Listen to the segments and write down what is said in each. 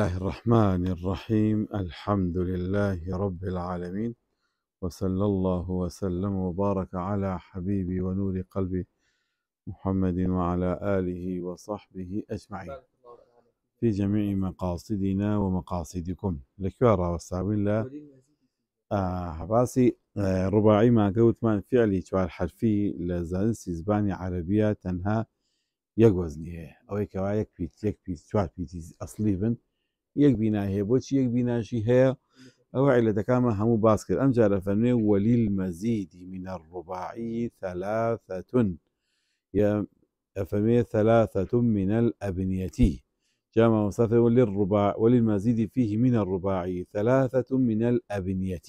الله الرحمن الرحيم الحمد لله رب العالمين وصلى الله وسلم وبارك على حبيبي ونور قلبي محمد وعلى آله وصحبه أجمعين في جميع مقاصدنا ومقاصدكم لكبار وسابين لا آه آه رباعي ما قلت من فعلي توال حرفي لزانسي زباني عربية تنها يقوزني أو يكوا يكبيت يكبيت توال بيتي أصلي بنت یەک بینا هي بۆچی یەک بیناشی هەیە ئەوە لە دەکامە هەموو باس کرد ئەم جارە فەرمێ وەلیل من منە ڕوباعی ثلاثەتون فەرمێ ثلاثەتون من ئەبنیەتی جامع مصطفى وللرباع وللمزيد فيه من الرباعي ثلاثة من الأبنية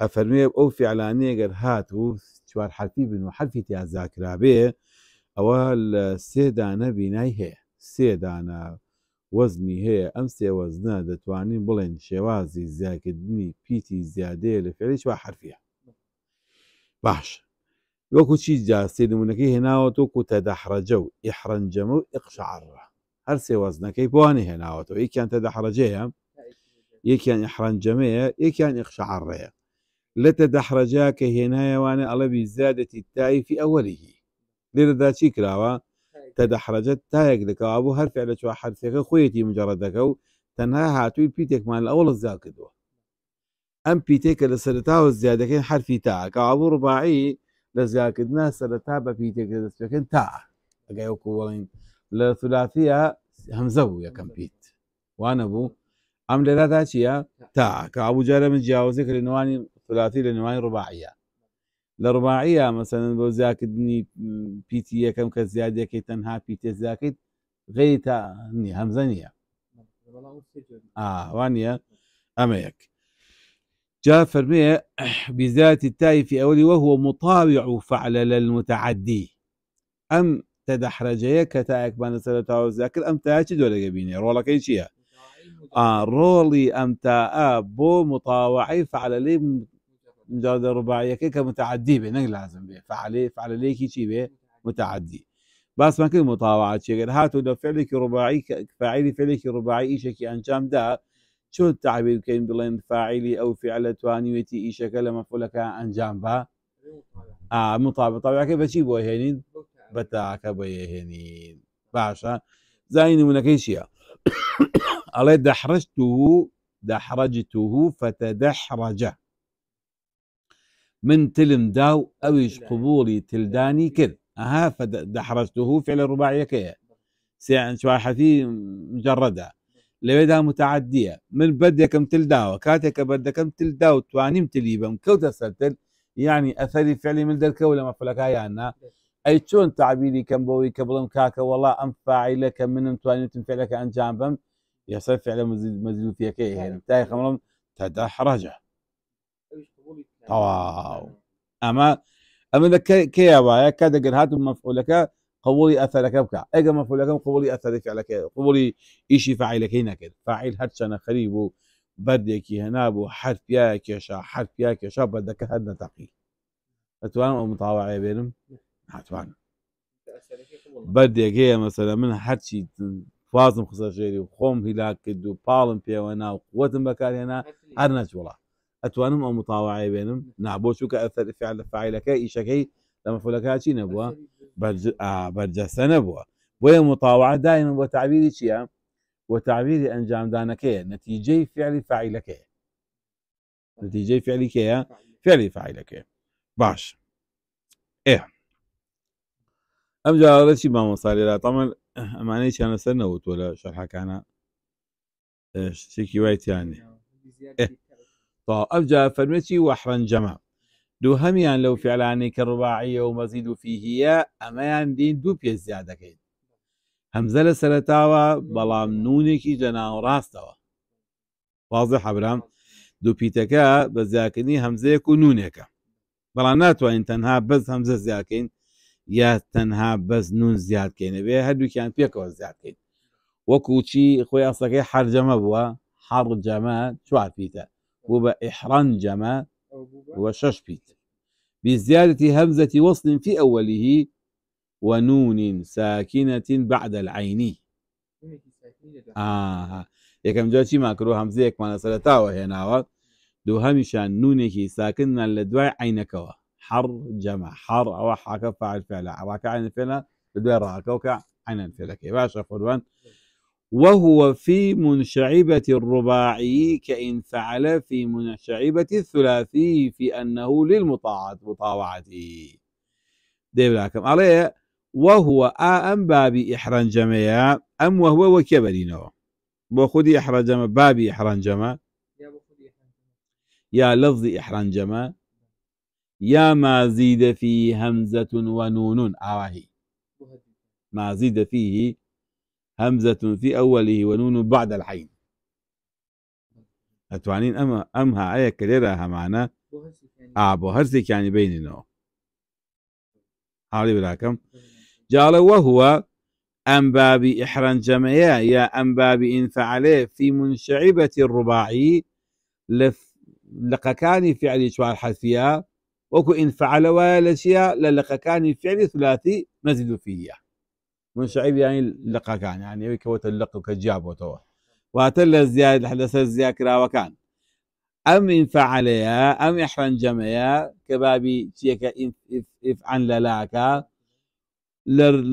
أفرمي أو على نيجر هاتو شوار حرفي بن وحرفي تيا ذاكرا به أو السيدانة بناي هي سيدانة وەزنی هەیە ئەم سێوەزنە دەتوانین بڵێن شێوازی زیاکردنی پیتی زیادەیە لە فێریش وا حرفە باش وەکو چی جاستێ نمونونەکەی هێناوە تۆ و تەدەحرەجە و ئیحرەنجەمە و ئقشعڕە هەر سێوەزنەکەی بۆوانێ هێناوەەوە یەکیان تەدەحرەجەیە یەکیان ئیحرەنجەمەیە یەکیان ئقشعڕەیە لە تەدەحرەجا کە هێنایەوانە ئەڵەبی زیادەتی تایفی ئەوەلیهی لێرەدا چی کراوە؟ تدحرجت تايك دەکەوا بوو هەر فعلەوە يعني حرسەکە خۆیەتی خويتي مجرد و تنها هاتووی بيتك مال الاول زیاد کردووە ئەم پیتێکە لە والزياده كان حرفی تاع كابو رباعي زیادکردنا سەرەتا بە بيتك دەستەکەن تاع ئەگەی وەکو وڵین همزو يا كم بيت وانا پیت وانە بوو تاع كابو چییە تا کە ئابوو جارە من جیاوازی کە لە نوانی سولاتی لە ڕماعە مەسەن بۆ زیاکردنی كم كزيادة كي تنها بي تي زیاکەیت غير تا ني هەمزە نییە آه، وانە ئەمە جاء فرمي بذات التاء في أولي وهو مطاوع فعل للمتعدي أم تدحرجية كتائك بان سلطة وزاكر أم تاجد ولا قبيني رولا كي شيها آه رولي أم تا بو مطاوعي فعل لي مجرد رباعية كيك متعدي به نقل لازم به فعل فعل ليكي شي به متعدي بس ما كل مطاوعة شي غير هاتوا لو فعلك رباعي فاعلي فعلك رباعي ايشك انجام دا شو التعبير كاين بلين فاعلي او فعل ويتي ايشك لما فولك انجام با اه مطابع طبعا كيف شي بو هينين بتاعك بو هينين باشا زين من شيء الله دحرجته دحرجته فتدحرجه من تلم داو اويش نعم. قبولي تلداني نعم. كذ اها فدحرجته فعل رباعية كيا سي شوي حثي مجردة لبدا متعدية من بدك كم تلداو كاتك بدك كم تلداو توانيم متلي بم كوتا ستل يعني اثري فعلي من ذلك ولا ما فلكايا انا اي شون تعبيري كم بوي كبلم كاكا والله ام فاعلك من توانيم تنفعلك ان بم يصير فعلا مزيد مزيد فيك ايه نعم. يعني تاي خمرم تدحرجه اما اما تەواو ئەمە ئەمە کێیاواە کە دەگەر هاتم مەفعولەکە قوڵی ئەثەرەکە بکە ئەگە مەفولەکەم قوڵی ئەثەرەکەەکە قوڵی ئیشی فعیلەکەی نەکرد فعیل هەرچەنە خەری بوو بەردێکی هەنابوو حرفیا کێشا حرفیا کێشا بەردەکە هەر نەتەقی ئەتوانم ئەو متاواعێ بێنم اتوان بەردێک هەیە مثلا من هەرچی خوازم خزەژێری و خۆم هیلا کرد و پاڵم پێوە ناو قوتم هنا ارنج والله نعم، كاثر ئەو متاواعی بێنم نابۆچووکە ئەثر فعلەکە ئیشەکەی لە نبوه برج آه بەرجەستە نەبووە بۆیە مطاوعه دائما بۆ تعبیری چییە بۆ تعبیری ئەنجامدانەکەیە نەتیجەی فعلی فعیلەکەی نتیجەی فعلیکەیە فعلی فعیلەکەی باش ئێ ئەم جاڵە چی مامۆساالێرا تەمەل ئەمانەی چیانە سەر نەوت تۆ لە شەرحەکانە شتێکی وای تیانێ تا ئەوجا فەرمێکی وەحرەنجەمە دوو هەمیان لەو فعلانی کە ڕواعیە و مەزید و فیهە ئەمەیان دین دوو پێ زیاد دەکەیت هەمزە لە سەرتاوە بەڵام نونێکی جەناوڕاستەوە وازە حەبرام دووپیتەکە بە زیاکردنی هەمزەیەک و نونێکە بەڵام ناتوانین تەنها بەس هەمزە زیاکەین یا تەنها بەس نون زیادکەینەوێ هەردووکیان پێکەوە زیادکەین وەکوچی خۆی ئاسەکەی حرجەمە بووە حڕجەمە چوار پیتە وبا إحرنجما وشش بيت بزيادة همزة وصل في أوله ونون ساكنة بعد العين آه یەکەم جا چی ماکرۆ هەمزەیەکمانە سەرتاوە هێناوە دوو هەمیشان نونێکی ساکنان لە دوای عینەکەوە حر جمع حر ئەوە حاکە فعل فعل فێلا عواکە عینە فێلا لە دوای عين فعل كي باشا قوربان وهو في منشعبة الرباعي كإن فعل في منشعبة الثلاثي في أنه للمطاعة مطاوعته ديب لكم عليه وهو آم بابي إحرنجمة أم وهو وكبرينه إحران إحرنجمة بابي إحرنجمة يا لفظ إحرنجمة يا ما زيد فيه همزة ونون آوهي آه، ما زيد فيه همزة في أوله ونون بعد الحين أتوانين أم أمها آية كريرة همانا آه بوهرسك يعني بيننا حالي براكم جعل وهو أم باب إحران جمعية يا أم باب إنفعله في منشعبة الرباعي لف لقكاني فعل شوار حذفية وكو إنفعل ولا شيء للقكاني فعل ثلاثي مزيد فيه من شعيب يعني لقا كان يعني كوت اللق وكجاب وتوه واتل زياد حدث الزياكرا وكان أم ينفع عليا أم يحرن جميا كبابي تيك إف عن للاكا لر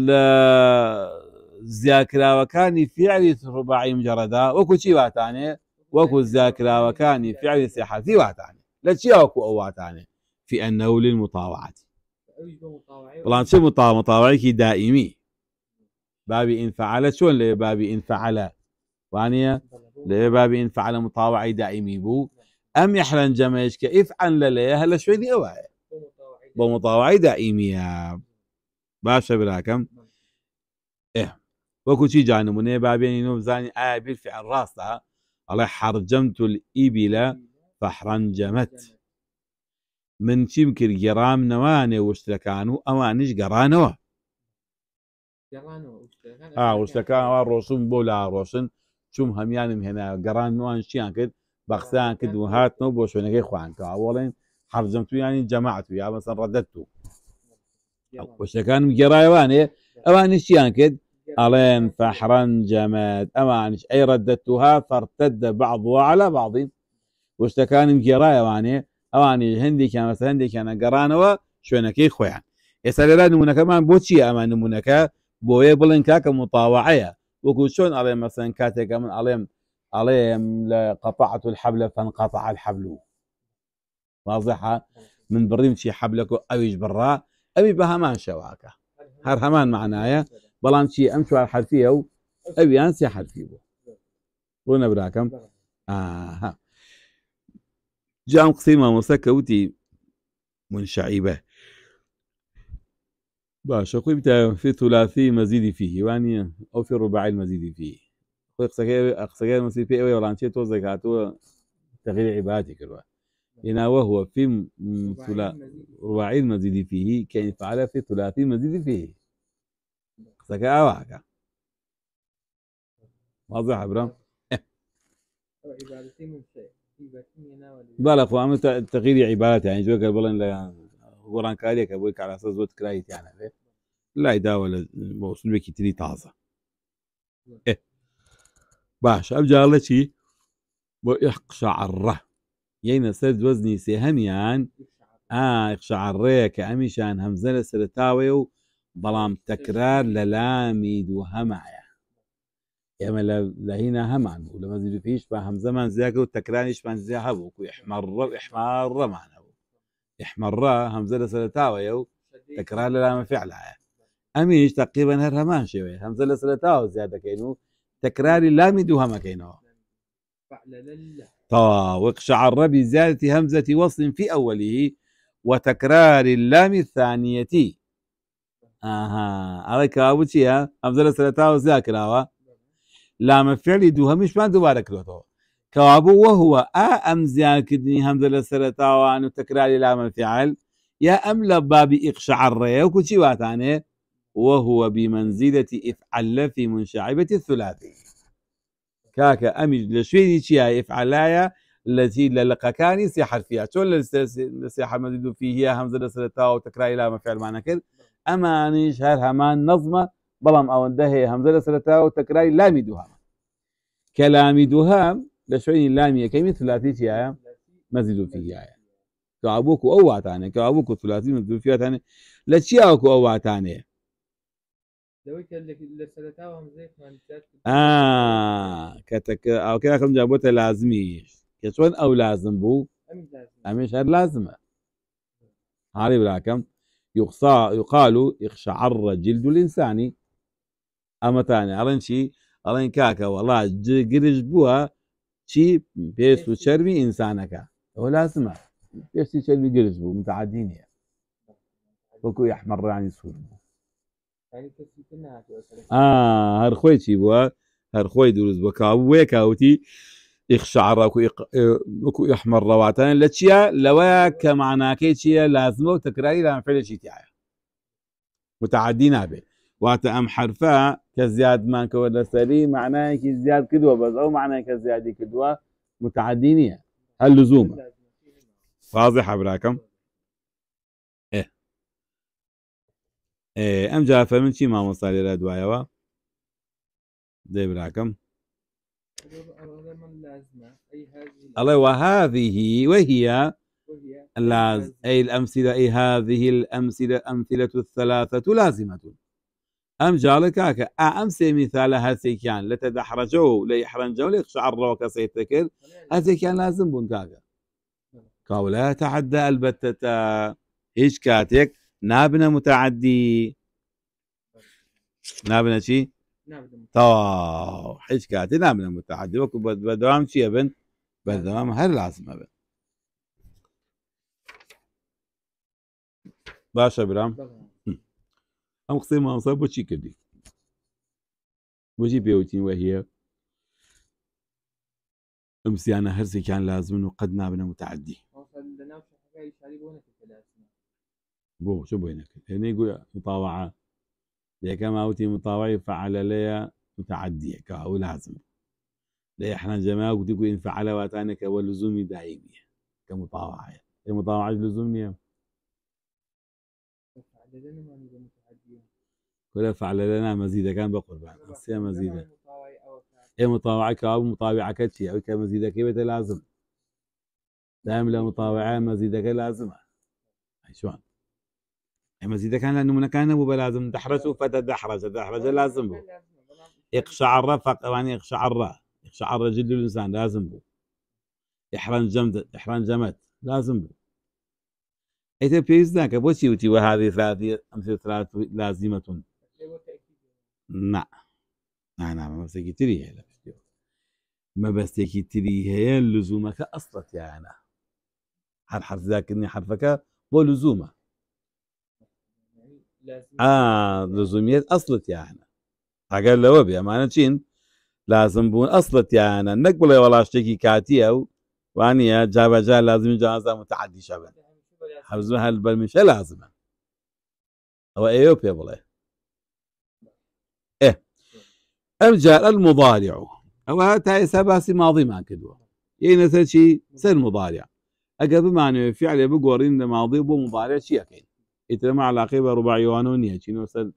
زياكرا وكان فعل رباعي مجردا وكو شي واتاني وكو زياكرا وكان فعل سحاتي واتاني لا شي اكو واتاني في أنه للمطاوعة والله شو مطاوعي كي دائمي بابي إن فعل شون بابي إن فعل وانيا ثانية بابي إن فعل مطاوعي دائمي بو أم يحلن جميشك افعل لليه هلا شوي دي أوعي بمطاوعي دائمية باشا بلا إيه وكو شي جانموني بابين ينوب يعني زاني آبل آية في الراسة الله حرجمت الإبل فحرنجمت من شمكر جرام نواني واشتركانو اوانيش قرانوه ئاوشتەکانەوە ڕۆشن بۆ لا ڕۆشن چوم هەمیانم هێنا گەڕانوان شیان کرد بەخسیان کرد و هاتنەوە بۆ شوێنەکەی خوانکەوەڵێن حەرزم تویانی جەماعت و یا بەسەر ڕەدەت و وشتەکانم گێڕایوانێ ئەوانی شیان کرد ئەڵێن فەحرەن جەمەد ئەمانش ئەی ڕەدەتها فەرتەدە بەعضوە على بعضین وشتەکانم گێڕایەوانێ ئەوانی هەندێکیان مەسە هەندێکیانە گەڕانەوە شوێنەکەی خۆیان ئێستا لەلا نمونونەکەمان بۆچی ئەمان نمونونەکە بوي بلن کاکە مطاوعية وكوشون عليهم مثلا كاتي کاتێکە عليهم عليهم قطعت الحبل فانقطع الحبل واضحة من بريم شي حبلك او ئەویش بڕا ئەوی ما هەمان شێواکە هەر هەمان معنایە بەڵام چی ئەم چوار حرفیە و ئەویان سێ حرفی بوو ڕوونە براکەم جام قسەی مامۆسە من شعيبه باشە قوی بتافی تولاسی مەزیدی فیهی وانە ئەو فی ڕوبعی مەزیدی فی خۆی قسەکە قسەکە مەسی پێ ولا وڵانچێت تۆ زەکاتوە تغيير عیباتی کردوە هنا وهو في رباعي المزيد فيه كان فعل في ثلاثي مزيدي فيه سكا آه، وحكا واضح ابراهيم بالك وعملت تغيير عبارات يعني جوك البلن گۆران کارێکە بۆی کاراسە زۆر کرایت یانەوێ لای داوە لە بە سوولێکی تری تازە باش ئەم جاڵە چی بۆ ئیحقشعڕە یەنە سەر دۆزنی سێهەمیان ئاقشعڕەیە کە ئەمیشان هەمزە لە سەرتاوێ و بەڵام تەکرار لە لامی دوو هەمایە ئێمە لەهینە هەمان و لە مەزیر پێش بە هەمزەمان زیاکە و تەکرانیشمان زيها هەبوو و احمر ئەحماڕەمانە احمر همزه لسر تكرار و تەکرا فعل اميش تقريبا هر تقریبان شوي هەمان شێوێ هەمزە لە سرە تاوە زیاد دەکەین و طاوق شعر بزيادة همزة وصل في أوله وتكرار اللام الثانية آها عليك أبو تشيها همزة لسرة تاوز نعم. لام فعل دوهمش ما دوبارك له كوابو وهو ئا ئەم زیانکردنی هەمزە لە سەرتاوان و تەکراری يا أم ئەم لە بابی ئیقشعڕێە واتاني وهو بمنزلة إفعل في منشعبة الثلاثي كاكا أمي کاکە ئەمیش إفعلايا شوێنی چیە ئفعلایە التي للقكاني سي حرفيا تول سي حمد في هي همزه لسلتا وتكراي لا معنا معنى أما أني شهر همان نظمه بلام او اندهي همزه لسلتا وتكرار لا ميدوها كلام دوهام لە شوێنی لامیەکەی من سلاتی چیایە مەزی دوفیایە کەوابووکو ئەو واتانێ کەوابووکو سلاتی من دوفیاتانێ لە چیاوەکو ئەو واتانەیە کەتەکە ئاوکەکەم جابۆتە لازمیش کە چۆن ئەو لازم بوو ئەمێش هەر لازمە عارف براکەم يقصى يقال اقشعر جلد الإنساني أما تاني أرنشي أرن كاكا والله جرج بوها چی پێست و چربی ئینسانەکە ئەوە لازمە پێستی چربی گرز بوو متعادی نیە وەکو یحمەڕانی سوور بوو هەر خۆی چی بووە هەرخۆی دروست بە کاوێ کاوتی ئیخشعڕاکو وەکو یحمەڕەواتان لە چییە لەوەیە کە معناکەی چییە لازمە و تەکراری لامفێلێکی تایە متعادی نابێت واتە ئەم حرفە کە زیادمانکەوە لەسەری معنایەکی زیاد کردووە بەس ئەو معنای کە زیادی کردووە واضح ابراكم هەل لزومە فازی حەبراکەم اه. اه، ئەم جافە من چی مامۆستا لێرە دوایەوە دێ براکەم ئەڵێ وهذه وهي لاز أي الأمثلة أي هذه الأمثلة أمثلة الثلاثة لازمة ام جالك هكا آه، ام سي مثال هسي كان لتدحرجو ليحرنجو ليخشعر روك سيتكل هسي كان لازم بون كاكا كاو لا تعدى البتة ايش كاتك نابنا متعدي نابنا شي تاو ايش كاتك نابنا متعدي وكو بدوام شي ابن بدوام هل لازم ابن نعم. باشا برام ئەم قسەی مامسا بۆچی کردی بۆچی پێوتین وەهە انا هەرزێکیان لازمن و قەت نابنا متعدي بو شو بۆی هنا يقول مطاوعة متاوعە كما اوتي مطاوعة فعل لەیە متعدي كاو لازم لە احنا جماعة قد يقول ان فعل واتانك لزومی دایک كمطاوعة کە متاوعە متاوعە لزوم نییە ولا فعل لنا مزيدا كان بقول بقربان نسيا مزيدا اي مطاوعك او مطاوعك شيء او كان مزيدا كيف لازم دائما لا مطاوعة مزيدا مزيدك لازمة شلون اي مزيدا كان لانه من كان ابو لازم دحرجه فتدحرج دحرج لازم بو اقشعر فق يعني اقشعر اقشعر جلد الانسان لازم بو احرن جمد احرن جمد لازم بو اي تبيز ذاك بوشي وتي وهذه ثلاثه امثله ثلاث لازمه ना نه نه مەبەستێکی تری هەیە لە پشتەوە مەبەستێکی تری هەیە لزومەکە ئەسڵەتیانە هەر حەرزداکردنی حرفەکە بۆ لزومە لزومیت ئەسڵەتیانە ئەگەر لەوە بێ ئەمانە چین لازم بوون ئەسڵەتیانە نەک بڵێ وەڵا شتێکی کاتیە و وانە جابەجا لازم جازا متعدیشە بن حەبز هەل بەرمیشە لازمە ئەوە ئێوە پێ إيه أرجع المضارع أو تاي سباسي ماضي ما كدوا يعني شيء سر مضارع أجا بمعنى فعل بقورين ماضي بو مضارع شيء أكيد إتر ما قيبة ربع يوانونية شنو سر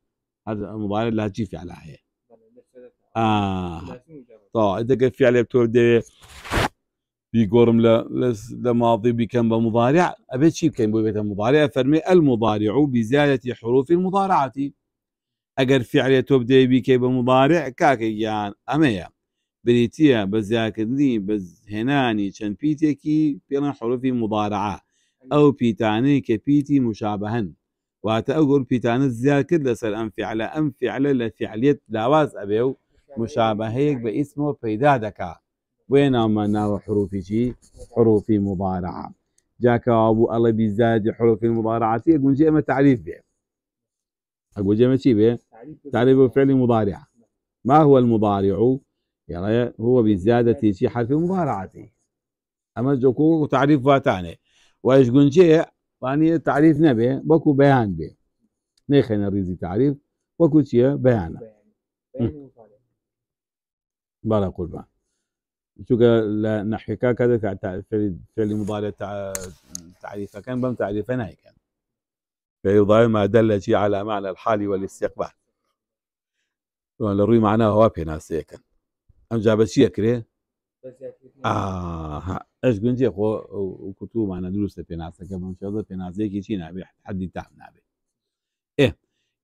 هذا مضارع لا تجي فعل هي آه طا إذا قال فعل بتور بيقورم ل لماضي بكم بمضارع أبي شيء كان بيت المضارع فرمي المضارع بزيادة حروف المضارعة اگر ئەگەر فعلێت تۆ بدەی بیکەی بە مبارێ کاکە یان ئەمەیە بریتە بە زیاکردنی بە هێنانی چەند پیتێکی پێڵەن حروفی مضارعه او پیتانی کە پیتی مشابهن واتە ئەو گۆر پیتانە زیاکرد لەسەر ئەم فعلە ئەم فعلە لە لاواز ابیو و مشابهەیەک بە ئیسمەوە پەیدا دەکا بۆیە ناومە ناوە حروفی چی حروفی مبارعە جاکەوا بوو ئەڵە بیزادی حروفی مبارعاتی گونجێ ئەمە تعريف بيه أقول جمشي به تعريف فعل مضارع ما هو المضارع يعني هو بزيادة شي حرف مضارعة أما جوكو تعريف فاتاني وإيش شيء يعني تعريف نبي بكو بيان به نيخنا ريزي تعريف بكو شيء بيان بلا قربان شو نحكي كذا فعل مضارع تعريفه كان بم تعريفه نايكن فيضاهي ما دل على معنى الحال والاستقبال لروي معناه هو ناس هيك ام جاب شيء كري اه ايش قلت لك وكتو معنا دروس ناس كما ان شاء الله بيناسي كي شيء نبي حد يتعب نبي ايه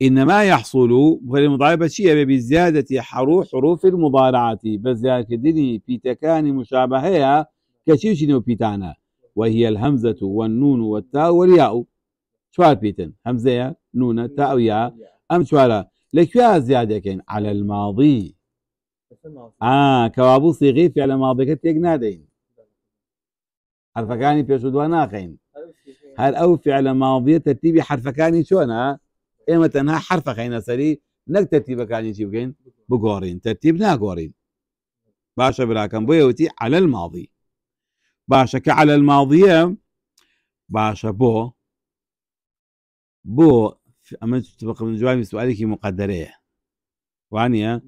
انما يحصل فالمضاربه شيء بزياده حروف حروف المضارعه بزياده دني في تكان مشابهه كشيشنو بيتانا وهي الهمزه والنون والتاء والياء شوار بيتن همزه نونه تا ئەو یا ئەم چوارە زياده كين على الماضي اه كوابو الماضی کەوابوو سیغی فعل ماضەکە تێک نادەین حرفەکانی پێش دو ناخەین هل او في على تەرتیبی ترتيبي حرف كاني شو انا سەری نەک حرف خينا سري نك ترتيب كاني شو كين بقورين یەوتی على باشا براكم بيوتي على الماضي باشا كعلى الماضیە باشا بو بو أمن تتبقى من جواب سؤالك مقدريه وعنيا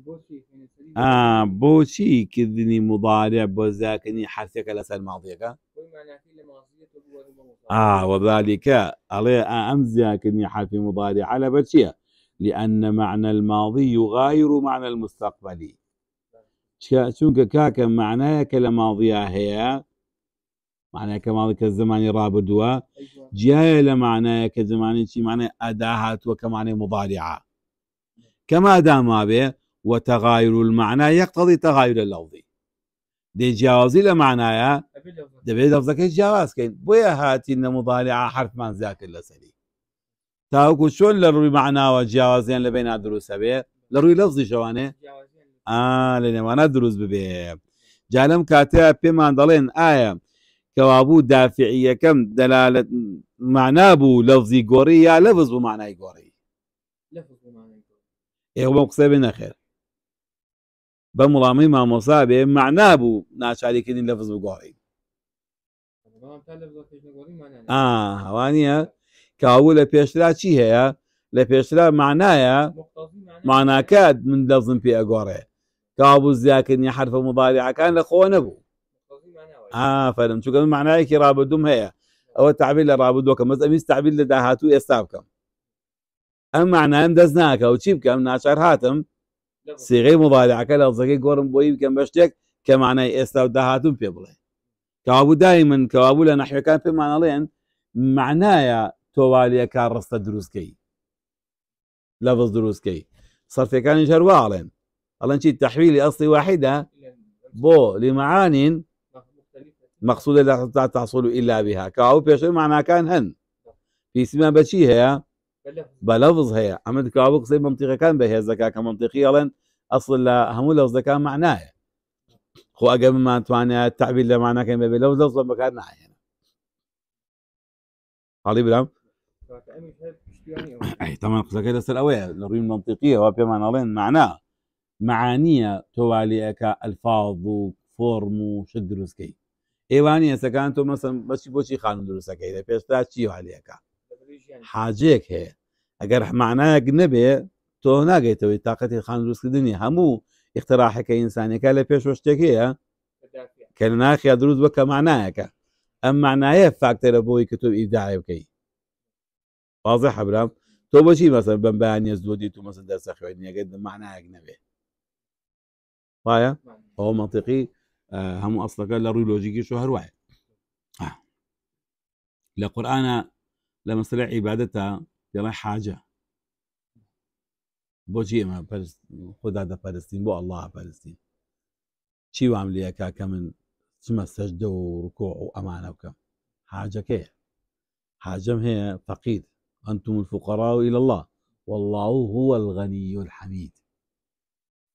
آه بو شي يعني آه، كذني مضارع بو زاكني حرثك الأسا الماضية كا آه وذلك علي آه، أمزاك إني حرف مضارع على بشية لأن معنى الماضي يغاير معنى المستقبلي نعم. شونك كاكا معناك لماضيها هي معناه کە ماڵی کە زمانی ڕابدووە أيوة. جیایە لە معنایە کە زمانی چی معنای ئەدا كما دام به وتغاير المعنى يقتضي تغاير اللفظ دي جوازي لمعناها دبي لفظك جواز كين بويا هاتي ان مضارعه حرف من ذاك لسري تاوكو شون لروي معنى وجوازين لبين ادروس به لروي لفظي جوانه اه ما ندرس به جالم كاتب بما دلين آية کەوابوو دافعیەکەم دەلالت معنابوو لەفزی گۆڕی یا لەفز بوو مانای گۆڕی ئێوە بەم قسە بێ نەخێر بە مڵامی مامۆسا بێ معنابوو ناچاریکردین لەفز بگۆڕی هەوانە کاوو لە پێشرا چی هەیە لە پێشرا معنایە ماناکات من دەزم پێ ئەگۆڕێ کابوو زیاکردنی حرفە مبارعەکان لە خۆ نەبوو ئافرم چونکە معنایەکی ڕابدوم هەیە ئەوە تعبیل لە ڕابدووەکە مەز ئەمیز تعبیل لە داهاتوو ئێستا بکەم ئەم معنایم دەست ناکە و چی بکەم ناچار هاتم سیغی مبارعەکە لە زەکەی گۆرم بۆی بکەم بە شتێک کە معنای ئێستا و داهاتوم پێ بڵێ کابوو دای من کەوابوو لە نەحوەکان پێمانەڵێن معنایە تۆوالیە کار ڕستە دروستکەی لە بەز دروستکەی سەرفەکانی هەرواڵێن ئەڵەن چی تەحویلی ئەستی واحدە بۆ لمەعانین مقصودة لا تحصل الا بها كاو بيشن معناها كان هن في اسم بشي هي بلفظ هي عمد كاو قصي منطقه كان بها الزكاه كمنطقي اصلا اصل همو لفظ كان معناه خو اجا ما تعني التعبير اللي معناه كان بلفظ لفظ ما كان معناه هنا علي بلام اي طبعا قصدك كده سر اوي نريد منطقيه وابي معنى لين معناه معانيه توالي الفاظ فورمو شدرسكي كي ئێوانی هێسەکان تۆ مەسم بەچی بۆچی خانم دروستەکەی لە پێشتا چی حالەکە حاجێک هەیە ئەگەر حمانایەک نەبێ تۆ ناگەیتەوەی تااقەتی خان دروستکردنی هەموو اختراحەکە ئینسانەکە لە پێشوە شتێک هەیە کە ناخیا دروست بە کە مانایەکە ئەم مانایە فاکتەرە بۆی کە تۆ ئیداای بکەی وازە حەبرام تۆ بەچی مەسەر بەم بەیانێز دودی تو مەسە دەسە خوێنیەکە مانایەک نەبێ وایە ئەو منطقی آه، هم أصدقاء لروي لوجيكي شو هرواي آه. لقرآن لما صلع عبادته يلا حاجة بو جي ما خدا دا فلسطين بو الله فلسطين شي وعمل يا كاكا من سما السجدة وركوع وأمانة وكا حاجة كي حاجة هي فقيد أنتم الفقراء إلى الله والله هو الغني الحميد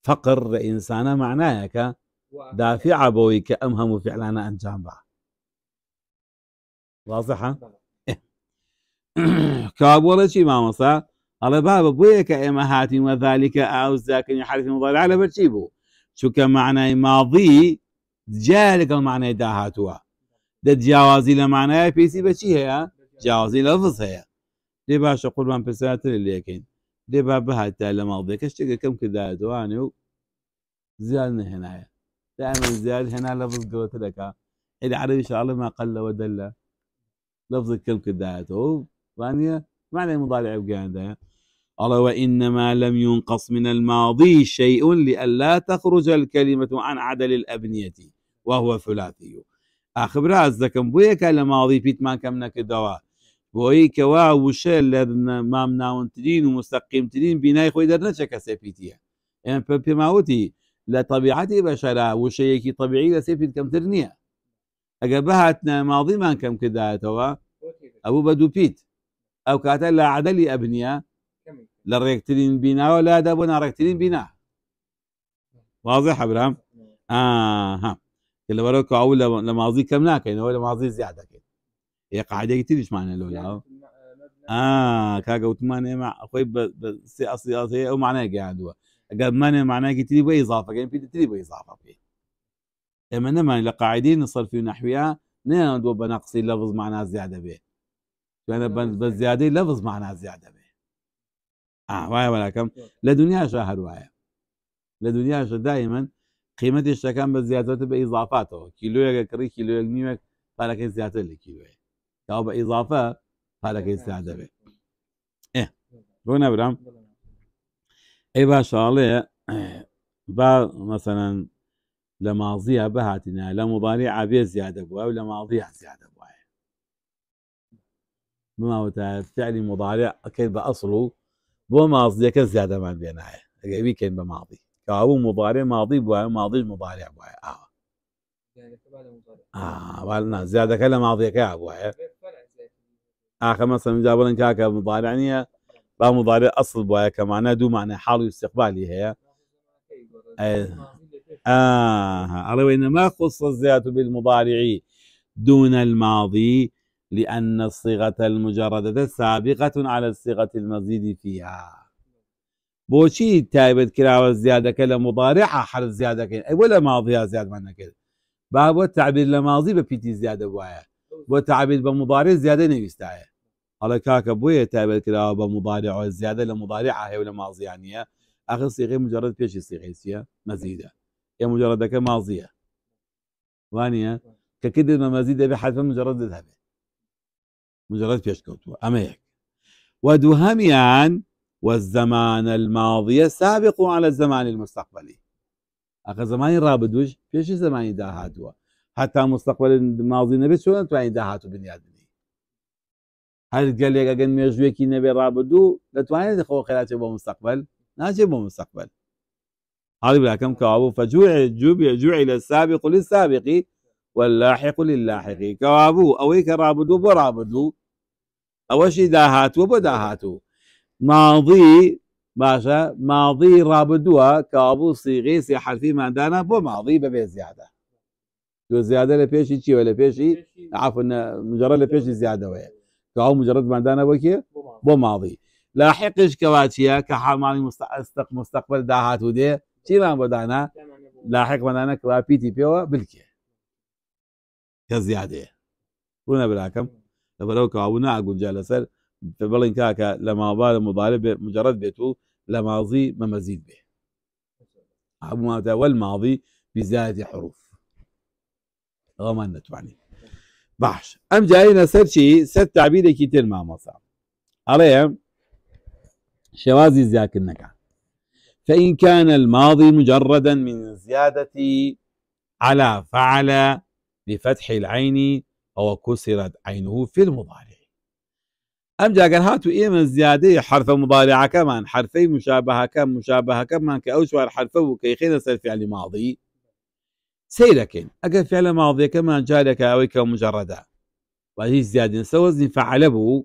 فقر إنسان معناه كا دافع بوي کە في هەموو فعلانە ئەنجام بە واضحە کابۆڵە چی مامۆسا ئەڵێ بابە بۆیە کە ئێمە هاتیم وەذالیکە ئاوز داکردنی حرفی مڵەلا لە بەرچی بوو چونکە معنای ماضی جا لەگەڵ معنای داهاتووە دە جیاوازی هي معنایە لفظ هي دي جیاوازی لە من بسات اللي يكين دي پرسیاتر لەکەین دێ با بەهاتا لە ماڵدەکە شتێکەکەم کردداەوانێ و دائما زياد هنا لفظ قوت لك العرب إن شاء الله ما قل ودل لفظ الكلم كداته ثانية عليه مضارع بقاعدة قال وإنما لم ينقص من الماضي شيء لئلا تخرج الكلمة عن عدل الأبنية وهو ثلاثي آخر راز بويا كان ماضي فيت ما كمنا کەم نەکردەوە بۆی کەوا وشە ما منا ومستقيم تدين بناي بینای درنا شكا کەسێ پیتە ئەم پێماوتی لا طبيعتي بشرة وشيء طبيعي لسيفي كم ترنيه اگر بهاتنا ماضي ما كم كذا توا ابو بدو بيت او كاتا لا عدلي ابنيه لريكتلين بنا ولا دابونا ريكتلين بنا واضح ابرام اه ها اللي بروك او لماضي كم ناك يعني ولا ماضي زياده كده هي قاعده كتير ايش معنى لولا يعني آه. آه،, اه كاكا وثمانيه مع اخوي بس اصلي اصلي او معناه قاعد ئەگە بمانێ معناکی تری بە ئیزافەکەن پێ تری بە ئیزافە بکەین ئێمە نەمان لە قاعدین سەرفی و نەحویە نیان دووە بە نەقسی لە بزمانە زیادە بێ دوێنە بە زیادەی لە بزمانە زیادە بێ ئاوایە وەلاکەم لە دنیاشە هەروایە لە دنیاشە دایمەن قیمەتی شتەکان بە زیاترتە بە ئیزافاتەوە کیلوەکە کڕی کیلوەک نیوەک پارەکەی زیاتر لە کیلوێ تا بە ئیزافە پارەکەی زیادە بێ بۆ نەبرام ئەی باشڵێ با مەسەەن لە ماڵزیە بەهاتینە لە مباری عابێ زیادە بووە و لە ماڵزیە زیادە بواە بماوەتە فعلی مبارێ ئەەکەیت بە ئەسڵ و بۆ مازیەکە زیادەمان بێنایە ئەگەوی کەین بە ماڵی کاوو مبارێ ماڵی بواە ماڵیش مبارێ بواە ئاوە ئاوانا زیادەکە لە ماڵیەکە بواە ئاخەمە سەمجا بڵن کاکە مبارانە با مضارع اصل بوايا که دو معنى حال و هي آه آه, آه. وين ما خص الزيادة بالمضارع دون الماضي لأن الصيغة المجردة سابقة على الصيغة المزيد فيها بوشي تايبت كراوة زيادة كلا مضارعة حال زيادة كلا أي ولا ماضيها زيادة معنى كلا باب التعبير لماضي ببيتي زيادة بوايا وتعبير بمضارع زيادة نيستايا هذا كاك بويا تابع الكلاب مضارع زيادة لمضارعة هي ولا ماضية يعني آخر صيغة مجرد بيش صيغة مزيدة هي مجرد كماضية وانية ما مزيدة بحذف مجرد ذهب مجرد بيش كوتو أما هيك ودهميان والزمان الماضي سابق على الزمان المستقبلي أخر زمان رابدوش بيش زمان داهاتوا حتى مستقبل الماضي نبي شو أنتوا يعني داهاتوا بنيادم هل قال گەلێک ئەگەن نبي رابدو لا دەتوانێت خەوە خلاچێ بۆ مستقبل ناجي بۆ مستقبل بلا كم كوابو فجوع جوبي جوع إلى السابق للسابق واللاحق للاحق كوابو أويك رابدو برابدو أوشي داهاتو بداهاتو ماضي باشا ماضي رابدوا كوابو صيغي سي حرفي ما دانا بو ماضي ببي زيادة زيادة لبيشي تشي ولا بيشي عفوا مجرد لبيشي زيادة ويا كاو مجرد ما دانا بكي بو ماضي لاحقش كواتيا كحماني مستق مستقبل داهات ودي شي ما بدانا لاحق بدانا تي بي بالكي كزياده ونا بلاكم لو كاونا اقول جالس فبلين كاكا لما بال مضارب مجرد بيتو لماضي ما مزيد به ابو ماتا والماضي بزياده حروف غمان نتوعني باش ئەم جارینە سەرچی سەر تابیرێکی تر مامۆسا شوازي زياك النكا فإن كان الماضي مجردا من زيادة على فعل بفتح العين أو كسرت عينه في المضارع أم جاكر هاتو إيما زيادة حرف مضارع كمان حرفي مشابهة كم مشابهة كمان كأوشوار حرفه كيخين سر فعل ماضي سيلكن ئەگە فعل لە ماڵدیەکەمان جارێکە او کە مجارڕدا زيادة هیچ فعل بو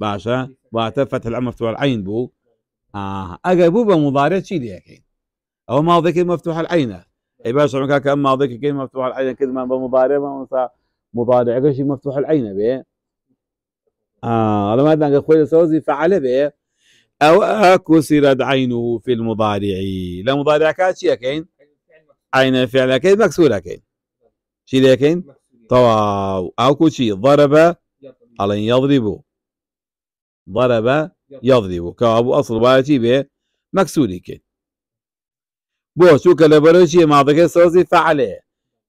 باشا بوو باشە الامر فتح العين بو اه ئەگە بو بمضارع مبارە چی او ماضي ماڵدەکەی مفتوح اي باشا باش ڕکاکە ماضي ماڵدەکەی مفتوح ما کردمان مضارع مبارەمەسا شي مفتوح عینە بێ آه. لما دانك اخوي سوزي فعل به او اكو سيرد عينه في المضارع لا مضارع كاتشي كاين عين فعل كين مكسورة كين شي لكن طواو أو كوشي ضرب على يضرب ضرب يضرب كابو أصل بارتي به مكسوري كين بو شو ما ضك صوصي فعله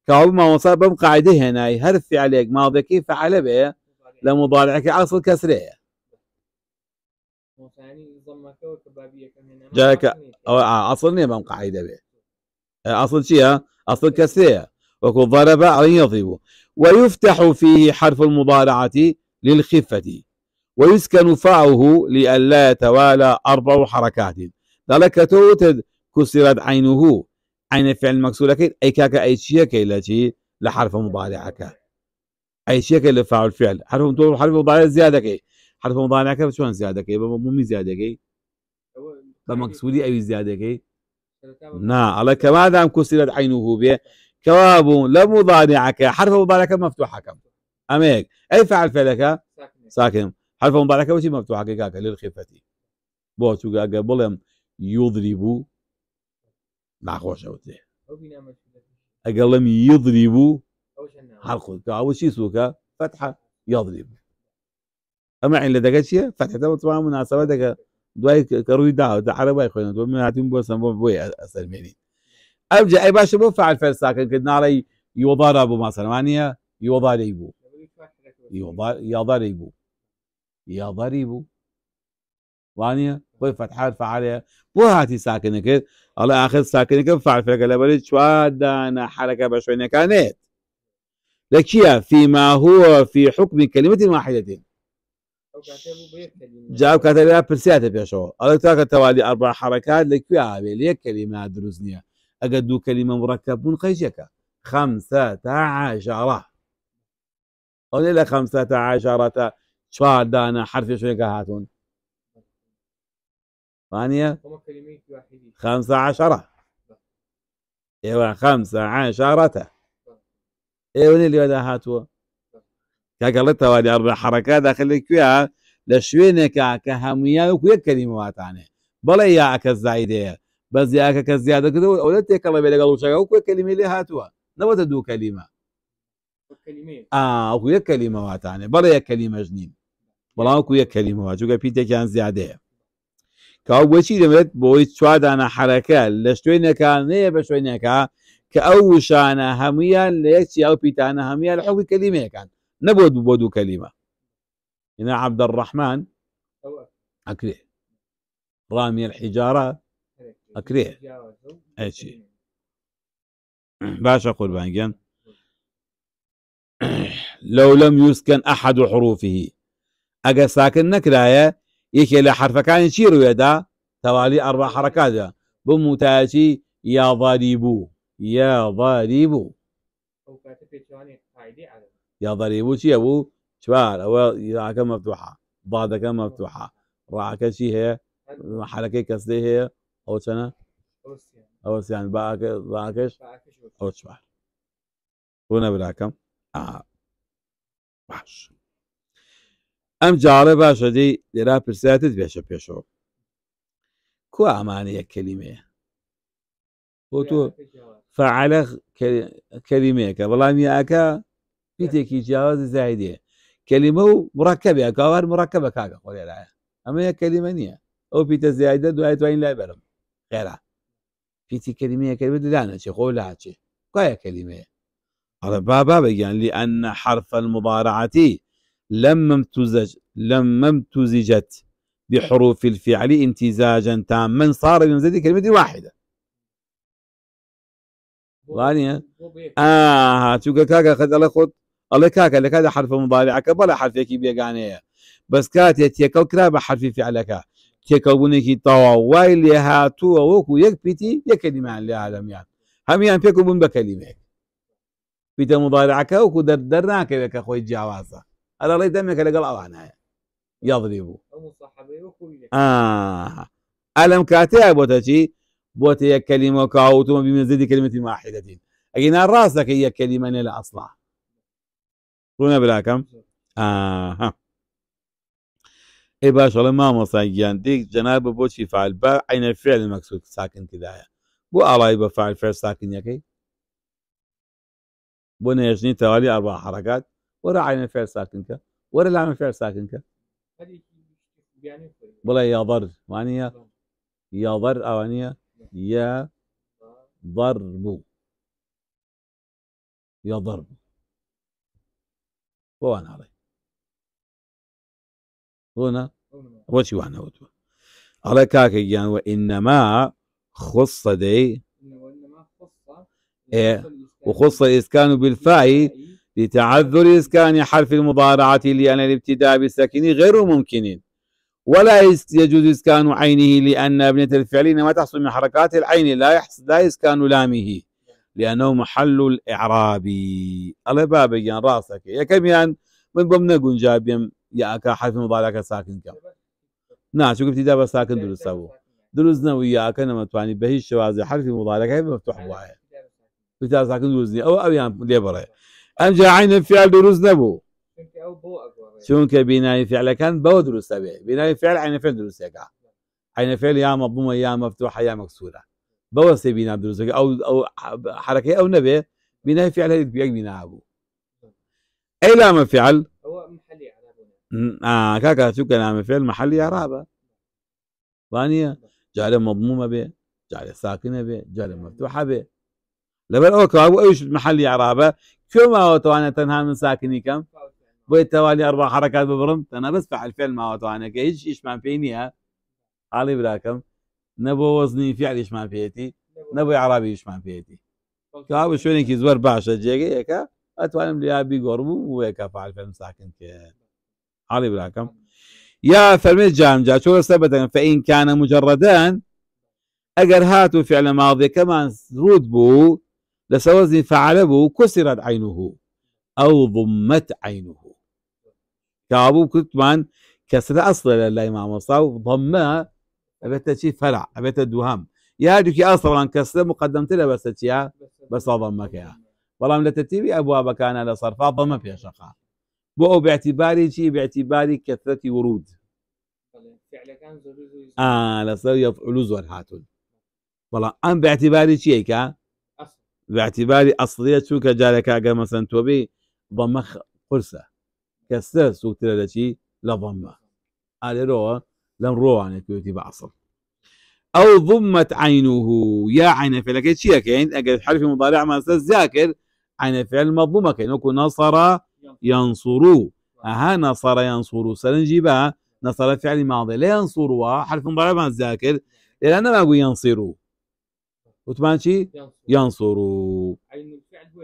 كابو ما وصاب بم قاعدة هناي عليك ما ضك فعله به لمضارعك أصل كسره جاك أصلني عصر نية بم قاعدة به أصل شيء أصل كسر وكو ضرب عليه يضرب ويفتح فيه حرف المضارعة للخفة ويسكن فاعه لئلا يتوالى أربع حركات ذلك توتد كسرت عينه عين فعل مكسورة كيد أي كاكا أي شيء كي شيء لحرف مضارعة كا أي شيء كي لفاعل فعل حرف مضارع حرف مضارعة زيادة كي حرف مضارعة كي شلون زيادة كي مو زيادة كي مكسوري أي زيادة كي نا على كما دام كسرت عينه به كواب لمضارعك حرف مضارعك مفتوح كم اميك اي فعل فعلك ساكن حرف مضارعك وش مفتوح كاك للخفه بو شو قبل يضرب ناخوش اوتي اقلم يضرب حرق او شي سوكا فتحه يضرب اما عين لدك فتحه طبعا مناسبه دك دواي كروي دعوة دا عربي خوينا دواي من هاتين بوسن بو بوي أسلميني أرجع أي باشا بو فعل فرسا كان كدنا علي يوضار أبو مثلا معنيها يوضار يبو يوضار يضار يبو يضار يبو وانيا بو فتحة فعليها بو هاتي ساكنة كده الله آخر ساكنة كده فعل فرقة لبرد شو دانا حركة بشوينة كانت لكيا فيما هو في حكم كلمة واحدة جااب كاتب پرسیاتە پێشەوە ئەڵێ تاکە تەوالی ئەربا حرەکات لەکوێ ئاوێ لە کەلیما دروست نییە ئەگە دوو کەلیمە مڕەکە بوون قەیژەکە خەمسە تا عژاڕە ئەڵێ لە خەمسە تا عژارەتە چوار دانا حرفی شوێگە هاتوون ثانية خمسة عشرة إيوه خمسة عشرة طيب. إيوه اللي هاتوا کاگەڵێتەوەدار بە حەرەکە داخلی کوێ لە شوێنێکە کە هەمویان و کوێک کەلیمەواتانێ بەڵێ یاکە زایدەیە بە زیاکە کە زیادە کردەوە ئەوە تێکەڵە بێ لەگەڵ وچەکە و کوێ کەلیمی لێ هاتووە نەوەتە دوو کەلیمە ئاە کەلیمەواتانێ بەڵێ یە کەلیمەژ نیم بەڵام کوە کەلیمەوە جوگە پیتێکیان زیادەیە کاو بۆچی دەبێت بۆی چوادانە حرەکە لە شوێنەکان نەیە بە شوێنەکە کە ئەو وشانە هەمویان لە یەکچی ئەو پیتانە هەمویان لە حەوی کەلیمەکان نبود بودو كلمة هنا عبد الرحمن أكريه رامي الحجارة أكريح أشي باش أقول بانجان لو لم يسكن أحد حروفه أجا ساكن نكرايا يكي حرف كان يشير يدا توالي أربع حركات بمتاشي يا ضاريبو يا ضاريبو أو كاتب قاعدة یاضەریبوو چیە بوو چوار ئەوە عراکە مەفتوحا بادەکە مەفتوحا ڕعەکە چی هەیە حرەکەی کەسدەی هەیە ئەو چەنە ئەوەسییان باکەش ئەو چوار بۆ نەبراکەم باش ئەم جاڵێ باشە دەی لێرا پرسیاتت بێشە پێشەوە کو ئامانەیە کللیمەیە بۆ تۆ فعالە کللیمەیەەکە بەڵام یاکە في تێکی مركبة زایدێ کەلیمە و مڕکەبێ کاوار مڕکەبە أما هي كلمة نية أو بيتا زايدة زیادە وين توانین لای بەرم خێرا كلمة کەلیمەیە کە بدانەچێ خۆ لاچێ كاية كلمة ئەڵە بابا بيان لأن حرف المضارعة لم امتزج لم امتزجت بحروف الفعل امتزاجا تاما صار يمزج كلمة واحدة وانيا آه شو كاكا خد الله خد الله كاكا لك هذا حرف مضارعك بلا حرف يكي قانية بس كات يتيكو كرابة حرفي فعلك تيكو بنيكي طوا ويلي هاتو ووكو يك بيتي يك كلمة اللي عالم يعني هم يعني فيكو بن بكلمة بيتا مضارعك وكو در درناك بك اخوي جاوازا هذا الله يدمك لقل اوانا يضربو اه الم كاتي بوتاشي بوتي يك كلمة كاوتو بمزيد كلمة واحدة اجينا راسك هي كلمة الى اصلها ڕوونە براکەم ئێ باشڵە مامۆساگییان دیک جەنا بە بۆچی فعل بە عینە فێل مەکسود ساکنکردایە بۆ ئاڵای بە فعل فێر ساکنیەکەی بۆ نێژنی تەوالی ئەربا حرکات وەرە عینە فێر ساکنکە وەرە لامە فێر ساکنکە بڵێ یاضەر وانە یاضەر ئەوانە یا ضەر بوو یا ضەر بوو وأنا علي هنا وشي وحنا وتو على كاك يعني وإنما خص دي إيه وخص الإسكان بالفاء لتعذر إسكان حرف المضارعة لأن الابتداء بالساكن غير ممكن ولا يجوز إسكان عينه لأن ابنة الفعل ما تحصل من حركات العين لا يحصل لا إسكان لامه لأنه محل الإعراب على باب يعني راسك يا كم يعني من ضمن جنجاب يا أكا حرف مبارك ساكن كم نعم شو قلت إذا ساكن دروس أبو دروس نوي يا أكا نما تواني به الشواز حرف مضارع هاي مفتوح بوعي بتاع ساكن دروزني أو أو يعني برا أم جاعين فعل دروز نبو چونکە فعل كان بو دروستە بێ بناء فعل عين فعل كا عين فعل يا مضمومة يا مفتوحة يا مكسورة بواسطه بينا دروزك او او حركه او نبي بناء فعل هذيك بيك بينا ابو اي لام فعل هو محلي اعرابي اه كاكا شو كان عامل فعل محلي اعرابه ثانيه جعله مضمومه به جعله ساكنه به جعله مفتوحه به لبل اوكا ابو ايش محلي اعرابه شو ما هو توانا تنها من ساكني كم بويت توالي اربع حركات ببرم انا بس فعل فعل ما هو توانا ايش ايش ما فيني ها علي براكم نبو وزني فعل شمان فيتي نبو عربي شمان فيتي كابو شوين كي زور باشا جيجي يكا اتوانم ليا بي غربو ويكا فعل فهم ساكن كي علي براكم يا فلم جام جا شو سبتا فإن كان مجردان أجر هاتو فعل ماضي كمان رود بو لسوزني فعل بو كسرت عينه او ضمت عينه كابو كتبان كسر اصلا لا امام الصاو ضمه ابيت شي فرع ابيت دوهم يا هذيك اصلا كسر وقدمت لها بس يا بس اضمك يا والله من تتيبي ابوابك انا لصرف اضم فيها شقاء بو باعتباري شي باعتباري كثرة ورود اه لا سوي فلوز والهاتون والله ام باعتباري شي كا باعتباري اصليه شو كجالك اجا مثلا توبي ضمخ فرصة كسر سوت لشي لضمه على روح روى عن الكويتي بعصر او ضمت عينه يا عين فعل شيء كين اجل حرف مضارع ما استاذ ذاكر عين فعل مضمومه كين نصر ينصر اها نصر ينصر سنجيبها نصر فعل ماضي لا ينصر حرف مضارع ما ذاكر لان ما اقول ينصر وتمان شيء ينصر عين الفعل هو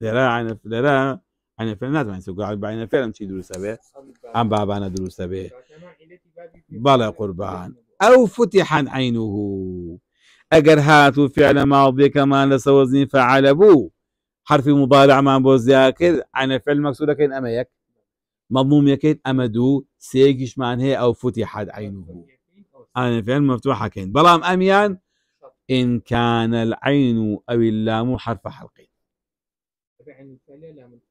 لا عين لا انا فعلا ناتوانین سوگا انا فعلا چی دروس ابي ام انا دروس ابي بلا قربان او فتح عينه اگر هاتو فعل ماضي كمان لسوزني فعل بو حرف مضارع ما بوزياكد انا فعل مكسور لكن اما يك مضموم يكيد اما دو سيجش معن هي او فتحت عينه انا فعل مفتوح كين بلام اميان ان كان العين او اللام حرف حلقين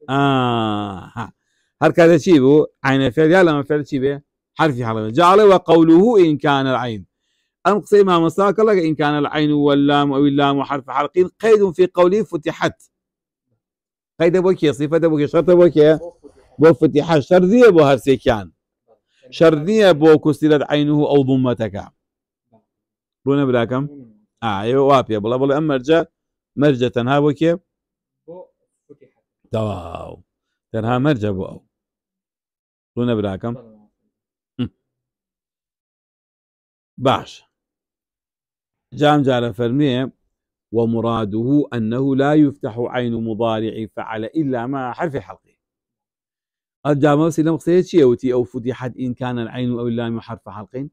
آه ها هركذا شيبو عين الفعل يا لما فعل شيبه حرفي حرفي جعل وقوله إن كان العين أم قصي ما مصاك الله إن كان العين واللام أو اللام حرف حرقين قيد في قوله فتحت قيد بوكي صفة بوكي شرط بوكي بو فتحت شرذية بو هرسي كان شرذية بو كسرت عينه أو ضمتك رونا بلاكم آه يا أيوة، وابيا بلا بلا أما مرجع مرجة تنها بوكي تەواو تەنها مەرجە بۆ او ڕوونە براكم باش جام جارة فرميه ومراده أنه لا يفتح عين مضارع فعل إلا مع حرف حلقه أرجع بس لم قصيه شيء أو فتحت إن كان العين أو اللام حرف حلق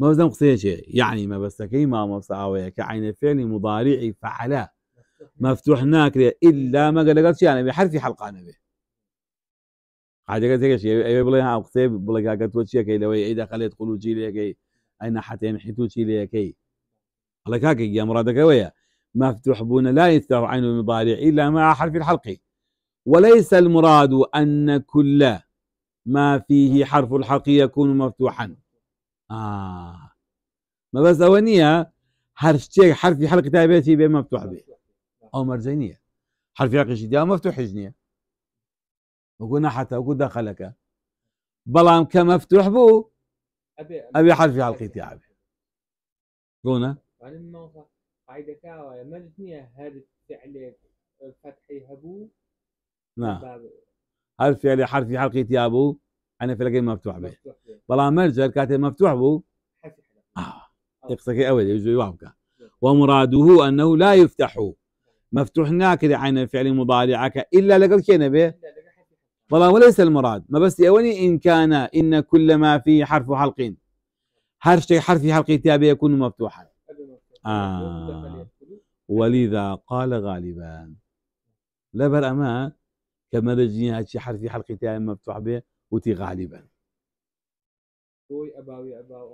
بس لم قصيه شيء يعني ما بس كيما موسى كعين فعل مضارع فعل مفتوح ناكري إلا ما قلقت يعني بحرفي حلقة أنا به حاجة قلت شيء أي بلا ها وقتي بلا قلت وشي كي لو عيد خليت يدخل جي لي كي أين حتى نحيتو شيء لي كي الله لك يا مرادك ويا مفتوح بون لا يفتح عين المضارع إلا مع حرف الحلق وليس المراد أن كل ما فيه حرف الحلق يكون مفتوحا آه ما بس أونية حرف حرف حلق تابعتي به مفتوح به أو مرزينيه حرف ياقي جديا مفتوح جنية وقلنا حتى وقلنا دخلك بلام كمفتوح بو أبي أبي حرف يعلقيت يا أبي قلنا يعني قاعدة كاوة ما جتني هذا الفعل فتحي هبو نعم حرف يلي حرف يعلقيت يا أبو أنا في لقيم مفتوح به بلام مرجل كاتب مفتوح بو آه يقصد أول يجوز يوافقه نعم. ومراده أنه لا يفتحه مفتوح كده عين الفعل مضارعك إلا لقد كان به طبعا وليس المراد ما بس أولي إن كان إن كل ما فيه حرف حلق حرف حرف حلق تابع يكون مفتوحا آه. ولذا قال غالبا لا بر أما كما رجني هاتشي حرف حلق تابع مفتوح به وتي غالبا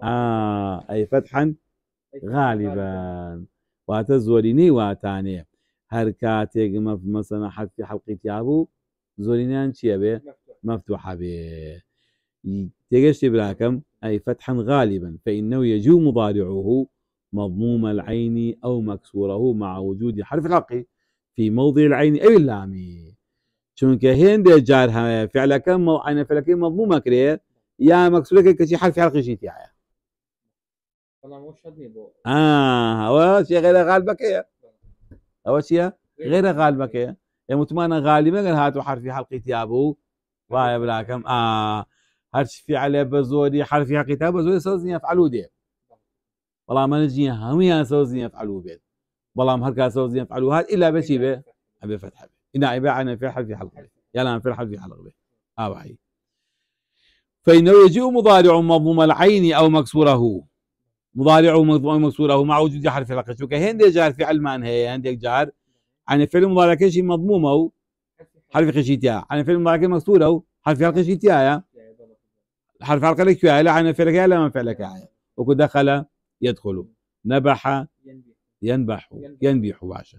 آه أي فتحا غالبا واتزوريني واتانيه هەر مثلا مەسەنە حەفی حەڵقیتیاب و زۆرینیان چییە به مەفتوحە بێ تجش براكم أي فتحا غالبا فإنه يجو مضارعه مضموم العين أو مكسوره مع وجود حرف الحق في موضع العين أو اللام چونك هند جارها فعل كم مو... أنا فعل كم مضمومة كريه يا مكسورة كشي حرف حلق شي تيايا آه هو شي غير غالبك او شيء إيه. غير غالبك يا متمانا غالبا قال هاتوا حرفي حلقي تيابو واي بلاكم اه هرش في عليه بزودي حرفي حلقي تيابو بزودي سوزني يفعلوا دي والله ما نجي هميا سوزني يفعلوا بيت والله ما هركا سوزني يفعلوا هاد الا بشي به ابي فتح به انا عبا انا في حرفي حلقي يلا في حرفي حلقي به اه وحي فانه يجيء مضارع مضموم العين او مكسوره مضارعه مكسوره مع وجود حرف الرقم شو هندي جار يعني في علمان هي هندي جار عن فعل مضارع كشي مضمومه حرف خشيتها عن فعل مضارع مكسوره حرف الرقم شيتها حرف الرقم لك فعل عن ما لا من فعلك وكو دخل يدخل نبح ينبح ينبح باشا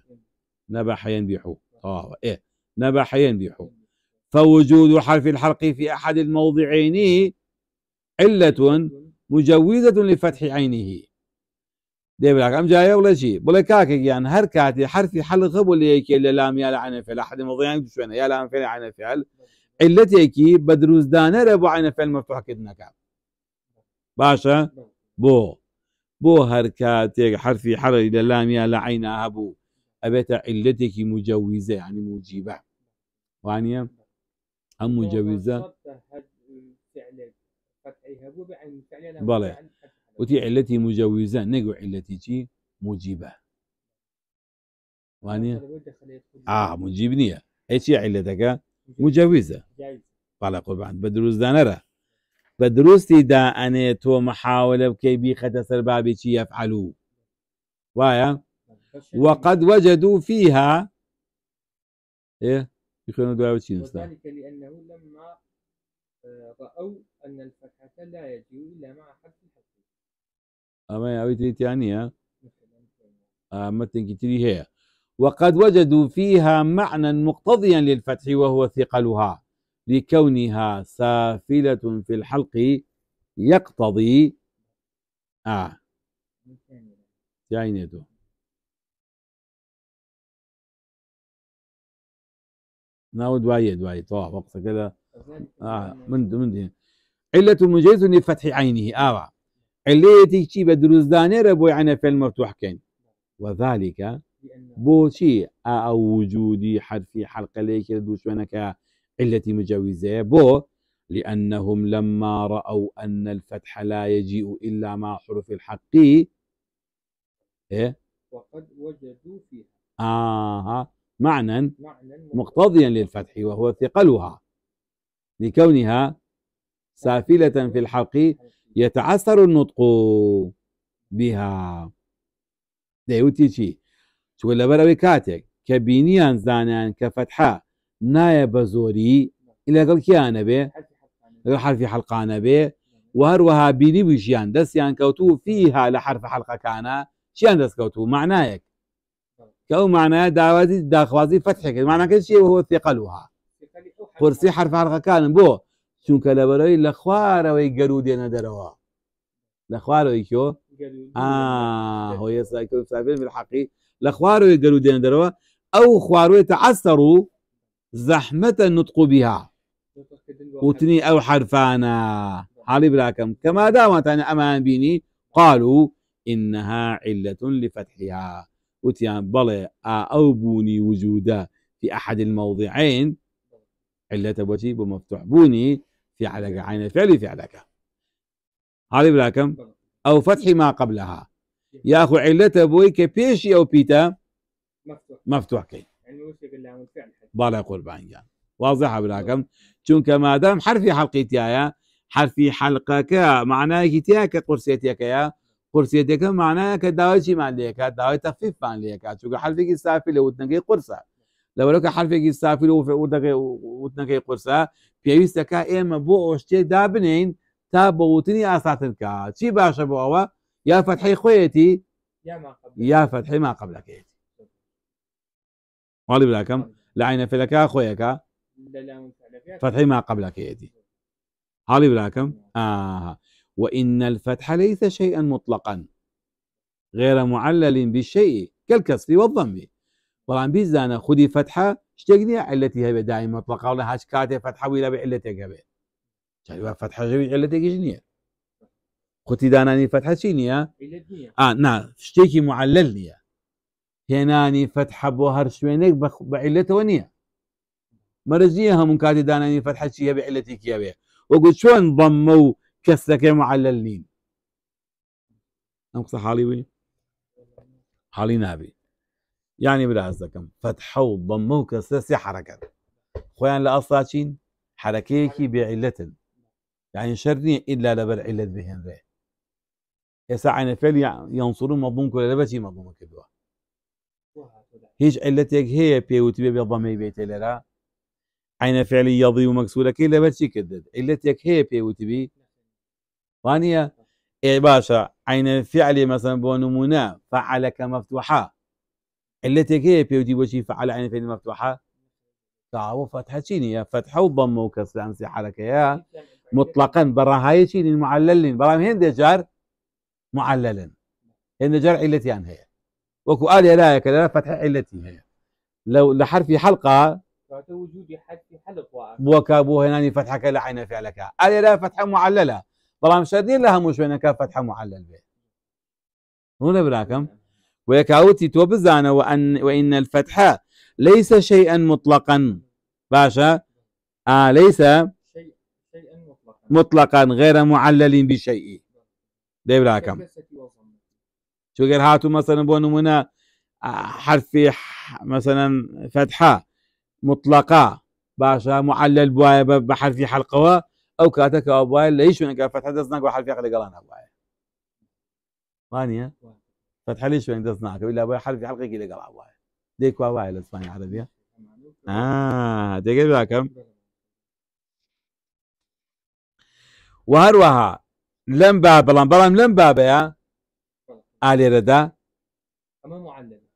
نبح ينبح اه ايه نبح ينبح فوجود حرف الحلق في احد الموضعين عله مجوزة لفتح عينه دي بلاك ام جاي ولا شيء بلا كاك يعني هر كاتي حرفي حل بلا يكي اللي لام يا لعنه فعل احد مضيان شنو يا لام فعل عين فعل علتي يكي بدروز دانا ابو عين فعل مفتوح كدنا كاب باشا بو بو هر كاتي حرفي حل اللي لام يا لعين ابو ابيت كي مجوزه يعني مجيبة وعنيا ام مجوزه بەڵێ وتی علەتی مجاویزە نەگو علەتی چی مجیبە وانە ئا مجیب نییە هیچی علەتەکە مجاویزە بالا قوربان بە دروستدانەرە بە تي دا تو محاولة مەحاولە بي بیخەتە سەر تي يفعلو وايا وقد وجدوا فيها ايه يخلون دعوة لأنه لما آه، رأوا أن الفتحة لا يجيء إلا مع حد الحذف أما أويتري تانية متن كتير هي وقد وجدوا فيها معنى مقتضيا للفتح وهو ثقلها لكونها سافلة في الحلق يقتضي آه يعني دو. ناو وايد وايد طواف وقت كده آه من من دين علة المجيز لفتح عينه آه عليتي شي بدروز دانية ربو يعني في المفتوح كين وذلك بو شي او وجودي في حلقة ليك منك علة مجاوزة بو لأنهم لما رأوا أن الفتح لا يجيء إلا مع حروف الحق إيه؟ وقد وجدوا فيها آه معنى مقتضيا للفتح وهو ثقلها لكونها سافلة في الحلق يتعثر النطق بها ديوتي تشي چوە لە بەرەوەی کاتێک کە بینیان زانیان کە فەتحا نایە بە زۆری لەگەڵ کیانە بێ حرفی حلقانە بێ و هەروەها بینی وژیان دەستیان يعني کەوت و فیها لە حرف حلقەکانە چیان دەستکەوت و معنایەک کە ئەو معنایە داوازی داخوازی فتحێک ثقلها قورسی حرف حرقەکانم بۆ چونکە لخوار بەرەوەی لە خوارەوەی گەرو لخوار دەرەوە لە آه کۆ هۆیە ساکەسابێ حەقی لخوار خوارەوەی گەرو دێنە دەرەوە او خوار عەستەڕ و زحمة نطق بها او حرفانا حالي براكم كما دامت انا امان بيني قالوا إنها علة لفتحها وتيان بلي أو بوني وجودا في أحد الموضعين علة بوتي مفتوح بوني في علاقة عين الفعل في علاقة هذه لها كم أو فتح ما قبلها يا أخو علة بوي كبيش أو بيتا مفتوح مفتوح كي بالا قربان يعني واضحة بلا كم چونك ما دام حرفي حلقي تيايا حرفي حلقة كا معناه كتيا كقرسية تيا كيا قرسية تيا معناه كداوي شي ليك ليكا داوي تخفيف مان ليك چونك حرفي كي سافي لو تنقي قرصة لەوەرەکە حرفێکی سافر و وتنەکەی قرسە پێویستەکە ئێمە بۆ ئۆشتێ دابنین تا بە وتنی ئاساتن کا چی يا فتحي خويتي يا ما خۆیەتی يا فتحي ما قبلك قبلەکەیت ماڵی براکەم لە عینە فلەکە أخويك فتحي ما قبلك قبلەکەیەتی هالي بلاكم آه وإن الفتح ليس شيئا مطلقا غير معلل بالشيء كالكسر والضم بلان بيزانا خدي فتحة شتقني علتي هبه دائما مطلقة هاش كاتي فتحة ويلا بعلتي هبه شاري بقى فتحة غير علتي جنية خدي داناني فتحة شينية آه نعم شتيكي معلل نية هناني فتحة بو هرشوينك بعلتي ونية مرزية هم كاتي داناني فتحة شيها بعلتي كيابه وقلت شون ضموا كسك معللين أنا قصة حالي وين حالي نابي يعني بلا هزكم فتحوا ضموك سياسي حركات خوان لاصاتين حركيكي بعله يعني شرني الا لبر عله بهن ذا يسع عين فعل ينصروا مضمونك ولا لبتي مضمونك دوا هيج علتك هي بي وتبي بضمي بيت لرا عين فعل يضي ومكسولك الا بتي كدد علتك هي بي وتبي ثانيه اي باشا عين فعل مثلا بونمونا فعلك مفتوحه التي علتێکەیە پێوتی وشي فعل عين فين مفتوحة تعو فتحة يا فتحة وضم وكسر و حركه يا مطلقا برا مطلقا شيني چینین برا بەڵام دجار جار معللن هێندە علتي عن هي وكو ئالێ يا لايك لا فتحة علەتی هي لو لحرف حلقة وكابو بۆ فتحه كلا لە فعلك فعلەکە يا لا فتحة معلله بەڵام شەدین لها مش شوێنەکە فتحة معلل هنا براكم ويكاوتي تو بزانا وأن وإن الفتح ليس شيئا مطلقا باشا آه ليس مطلقا غير معلل بشيء دي بلاكم شو غير هاتو مثلا بو نمونا آه، حرف مثلا فتحه مطلقه باشا معلل بوايا بحرف حلقه او كاتك او بوايا ليش من فتحه دزناك بحرف حلقه قرانا بوايا ثانيه فتح لي شوي بدي اصنعك الا ابويا حرف حلقه كده قرا ابويا ديك واواي الاسبانية عربية اه ديك بها كم وهروها لم باب لم بلام لم باب يا علي ردا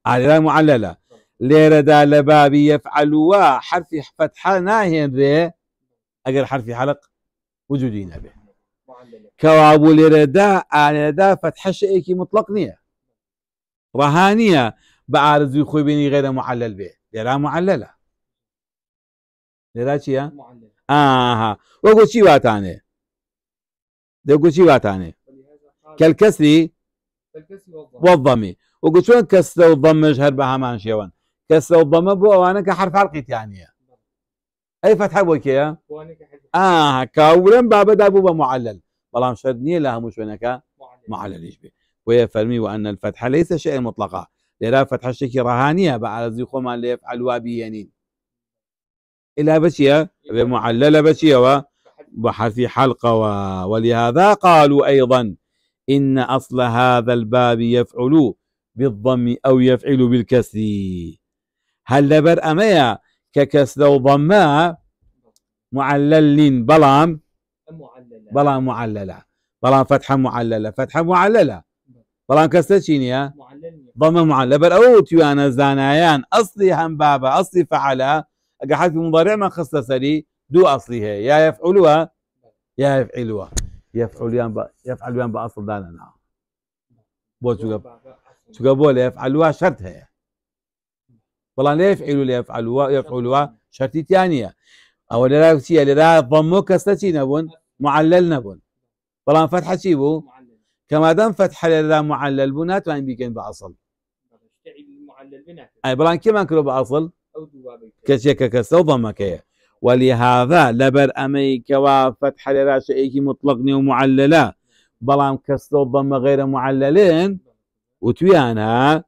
آلي ردا معللة لي ردا لبابي يفعلوا حرف فتحة ناهن ري أجر حرف حلق وجودين به كوابو ليردا علي ردا فتحة شيء مطلق نيه رهانية بعارض يخوي بيني غير معلل به لا معللة لا شيء آه وقول شيء واتانه ده قول شيء واتانه كالكسري والضمي وقول شلون كسر والضم جهر بها ما نشيوان كسر والضم بو وانا كحرف علقي ثانية أي فتحة بوكي يا آه كاولا بابا دابو بمعلل والله مش هدنيه لها مش هناك معلل يشبه وهي وان و ئەن الفتح ليس شيء مطلقا لێرا فتحشتێکی ڕهانیە بە ئارزی خۆمان لێ ئەلوا بیێنین إلا الى بێ بمعللة لە بچیەوە بحرف حلقة ولهذا قالوا أيضا إن أصل هذا الباب يفعل بالضم أو يفعل بالكسر هل لبر أميا ككسر وضماء معلل بلام بلام معللة بلام فتحة معللة فتحة معللة بەڵام کەسە چی نییە ضمە معال لەبەر ئەو توانە زانایان ئەستی هەم بابە ئەستی فعلا ئەگە حەزی مبارێمان خستە سەری دوو ئەسلی هەیە یا یفعلوە یا یفعلوە یفعلیان یفعلیان بە ئەسڵ دانەنا بۆ چگە چگە بۆ لە یفعلوە شەرت شرط هي لە یفعلو لە یفعلوە یفعلوە شەرتیتیان نیە ئەوە لەرا چیە لەرا ضم کەسە چی نەبوون معلل نبون بەڵام فتحه چی كما دام فتح لا معلل بنات وين بيكين باصل اي بلان كما كلو بعصل كشيك كسو ضمكيه ولهذا لبر اميك وفتح لا شيء مطلق ومعلله بلام كسو ضم غير معللين وتويانا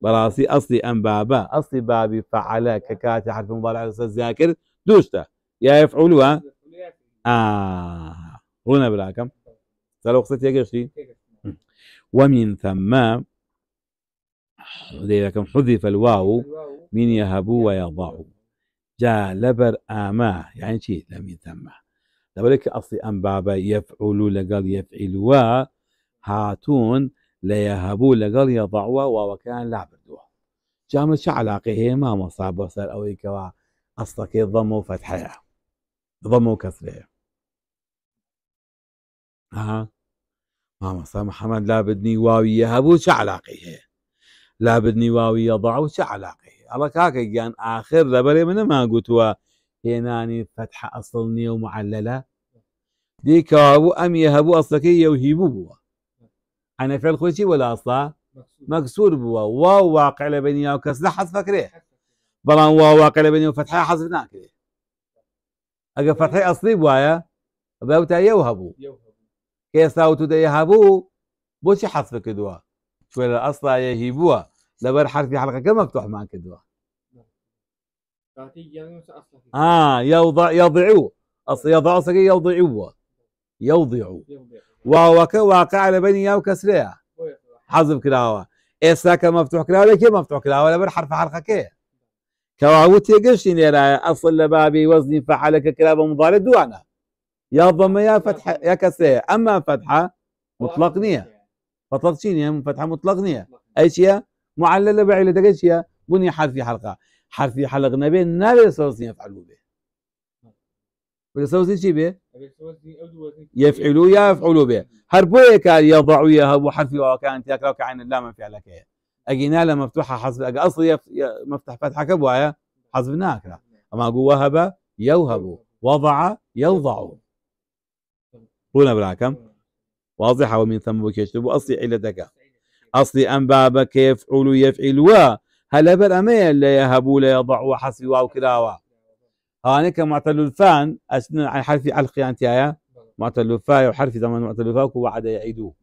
براسي اصلي ام بابا اصلي بابي فعل ككاتي حرف مضارع الذاكر دوشته يا يفعلوها اه هنا بلاكم سالو قصة يجي 20 ومن ثم إذا كان حذف الواو من يهبوا ويضع جاء لبر آما يعني شيء من ثم لبرك أصلي أم بابا يفعلوا لقال و هاتون ليهبوا لقال يضعوا وكان لا بردوا جامل شو علاقة هي ما مصاب سر أو إيكوا أصلك ضموا فتحها ضموا كسرها ها مصا محمد لا بدني واوي يهبو چ علاقی هەیە لا بدني واوي يضعو و چ علاقی ئەڵە کاکە گیان آخر لەبەرێ من ما هێنانی هناني فتحه اصلني ومعلله معلەلا دیکەوابوو ام يهبو اصلكي يوهيبو بوا انا خۆچی وەلااصلا ولا اصلا مكسور بوا واو واقع لبني او لە حەز بکرێ بلان واو واقع لبني بینی و فتح حەز ناکرێ ئەگە فتحی ئەسلی وایە يوهبو, یەو كيساو تدا يهابو بوشي حذف كدوا شوي الأصلا يهيبوها لبر حرفي حلقة كم مفتوح مع كدوا آه يوضع يضعوه أصل يضعوا سكي يوضعوه يوضعوا وهو كواقع لبني ياو كسرية حذف كدوا إيسا مفتوح كدوا لكي مفتوح كدوا لبر حرف حلقة كيه كواوتي قشني يا أصل لبابي وزني فحلك كلاب مضارد دوانا يا ضمة يا فتحة يا كسرة أما فتحة مطلق نية مطلق شينية فتحة مطلق نية أي شيء معللة بعيله أي شيء بني حرفي حلقة حرفي حلقة نبي نبي سوسني يفعلوا به ولا سوسني شيء به يفعلوا يفعلوا به هربوا يضع يضعوا يهبوا حرفي وكانت يكرهوا عين اللام في على كيه أجينا له مفتوحة حسب أصل مفتح فتحة حسب ناكرة نعم. أما قوة وهب يوهب وضع يوضع ڕوونا براكم واضحة ومن ثم تەم بۆ کێشت دكا أصلي أن دەکە كيف ئەم يفعل کێفعول و یفعیلوە هەلە بەر ئەمەیە لە هەبوو لە یەضع و حەسی واو کراوە ئەوانەیە کە معتەلولفان ئەچنن عن حرفی علقیان تایە معتەلوفا و حرفی زمان معتەلوفا و وعدە یعیدو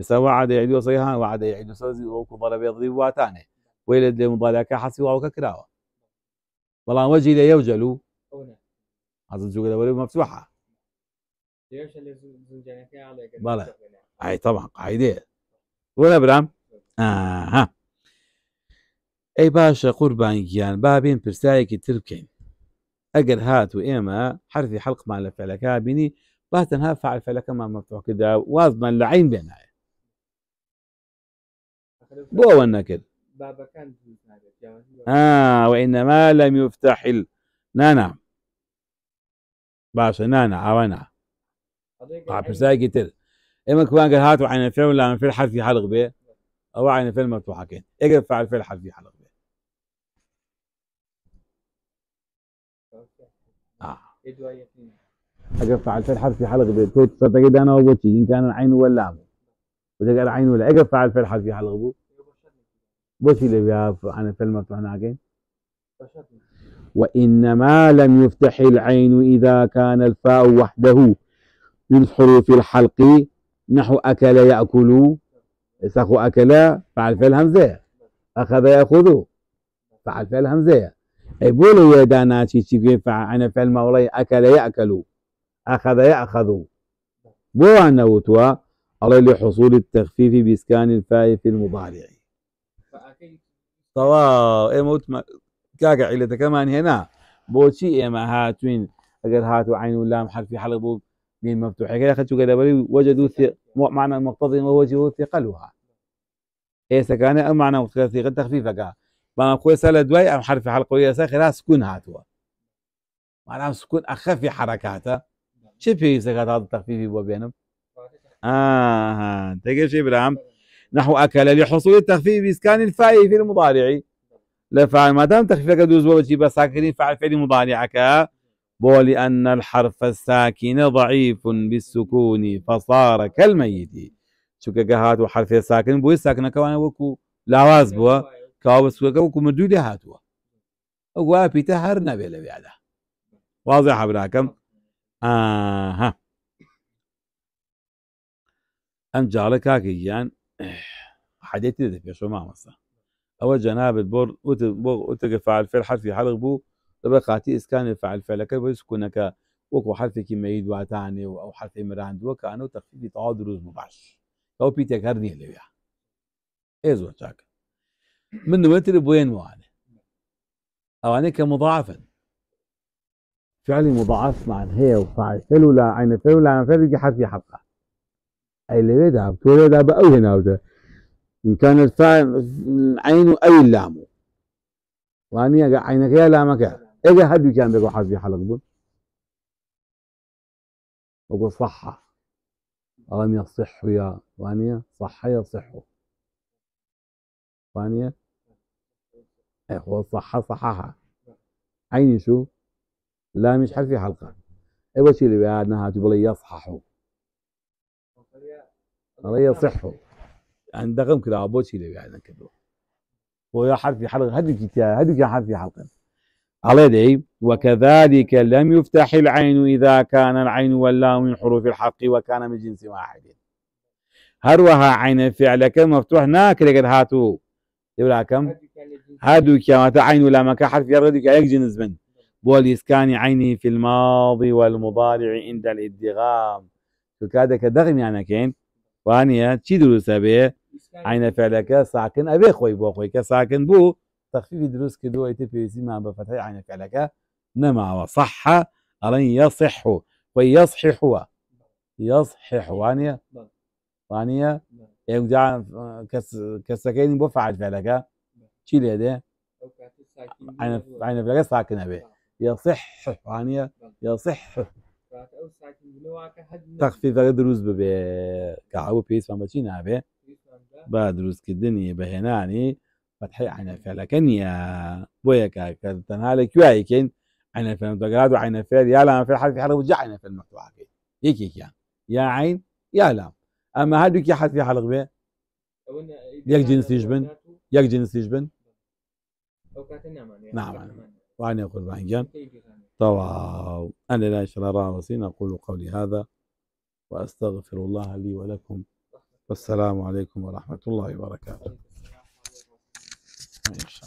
ئێستا وعدە یعیدو صحیحا وعدە یعیدو سەوزی وەکو ضرب یضرب واتانێ ويلد لي لێ مضالیەکە واو واوکە والله بەڵام لا يوجلو یەوجەلو عزم جوگە لەوەری بلا اي طبعا قاعده ولا برام اها اي باشا قربان بابین بابين تر تركين اجر هات و ئێمە حرفی حەڵقمان لە فەلەکە بینی با تەنها فعلفەلەکەمان مەفتوحکردا وازمان لە عین بێنایە بۆ ئەوە اه وإنما لم يفتح نانا باشا نانا عوانا طيب بس كده اما كمان قال هاتوا عين الفيل ولا في الحرف في حلق به او عين الفيلم مفتوحه كده اقرب فعل فيل حرفي حلق به اه اقرب فعل فيل حرفي حلق به توت صدق كده انا وجهي ان كان العين ولا عم وده قال عين ولا اقرب فعل فيل حرفي حلق به بس اللي بيها عن الفيل مفتوح ناقين وإنما لم يفتح العين إذا كان الفاء وحده من حروف الحلق نحو أكل يأكل سخ أكل فعل فعل همزة أخذ يأخذ فعل فعل همزة أي بولو يا دانا تشيكي أنا فعل مولاي أكل يأكل أخذ يأخذ بو أنا وتوا على لحصول التخفيف بإسكان الفاء في المضارع طوا ما كاكا علتك كمان هنا بوشي إما هاتوين أجر هاتو عين ولام حرف حلق بوك بالمفتوح كده خدت كده وجدوا معنى المقتضم ووجدوا ثقلها ايه سكانه او معنى ثقل تخفيفك ما قوي سال دواي ام حرف حلقويه ساخر سكون هاتوا معناها سكون اخفي حركاتها شو في سكات هذا التخفيف بينهم اه تقول شي ابراهيم نحو اكل لحصول التخفيف باسكان الفاء في المضارع لا ما دام تخفيفك دوز بس ساكنين فعل فعل مضارعك ولأن الحرف الساكن ضعيف بالسكون فصار كالميت شكا گە وحرف ساكن بوي ساكنة ساکنەکەوانە وكو لاواز بووە کاوە سوەکە وكو مردووی لێ هاتووە ئەو وا پیتە هەر نەبێ لەوێدا وازی حبراکەم ئاها ئەم جاڵە کاکە گیان إيه. حدێتی دە پێشۆ مامەسە ئەوە جەنابێت بۆ وتە بۆ وتەگە فعلفێر طبقاتي إسكان الفعل فعلك ويسكنك وكو حرف كيميد واتاني أو حرف إمراند وكأنه تخفيف تعاد روز مباش أو بيتك هرني اللي بيها إيزو تشاك من نوتر بوين وانه أوانه كمضاعفا فعل مضاعف مع هي وفاعل فعل ولا عين فعل ولا عين فعل يجي حرف حقه أي اللي بيدها بتولي ده بأو هنا وده إن كان الفاعل عينه أو اللامه وأني عينك يا لامك اجا هدو كان بيقول حزي حلق دول بقول صحة ألم يصح يا ثانية صح يصح ثانية إيه، هو صحة صححها عيني شو لا مش حرفي حلقة إيه وش اللي بعدناها تقول لي يصححوا يصحح يعني عندكم كده ابوشي اللي بعدنا كده حرف حرفي حلقة هدك يا هدك يا حرفي حلقة على وكذلك لم يفتح العين إذا كان العين واللام من حروف الحق وكان من جنس واحد هروها عين فعل كم مفتوح ناكر قد هاتو يقول كم هادو كما عين ولا مكا حرف يردك يك جنس من بوليسكان عيني في الماضي والمضارع عند الادغام تكادك دغم يعني كين وانيا تشي دروسه به عين فعلك ساكن ابي خوي بو خوي كساكن بو تخفيف دروس كدو اي تي بي مع بفتح عين عليك نما صح أرن يصح ويصحح يصحح إيه. وانيا وانية إيه، يرجع كس كسكين بفعل فعلك شي ليه هذا عين عين فعلك ساكن به يصح وانيا يصح تخفيف دروس ببي كعبو بيس فما شي نابي بعد دروس كدني بهناني فتحي عنفلكن يا بويكا كنتنالك يوايكن عنفل متقراد وعنفل يا لام في حرف حرف جا عنفل محتوى حكي هيك هيك يعني يا عين يا لام اما هذوك يا حرف حلق به يك جنس يجبن يك جنس يجبن نعم وعن يقول بعين جان طوى انا لا شرار راسين اقول قولي هذا واستغفر الله لي ولكم والسلام عليكم ورحمه الله وبركاته 没啥。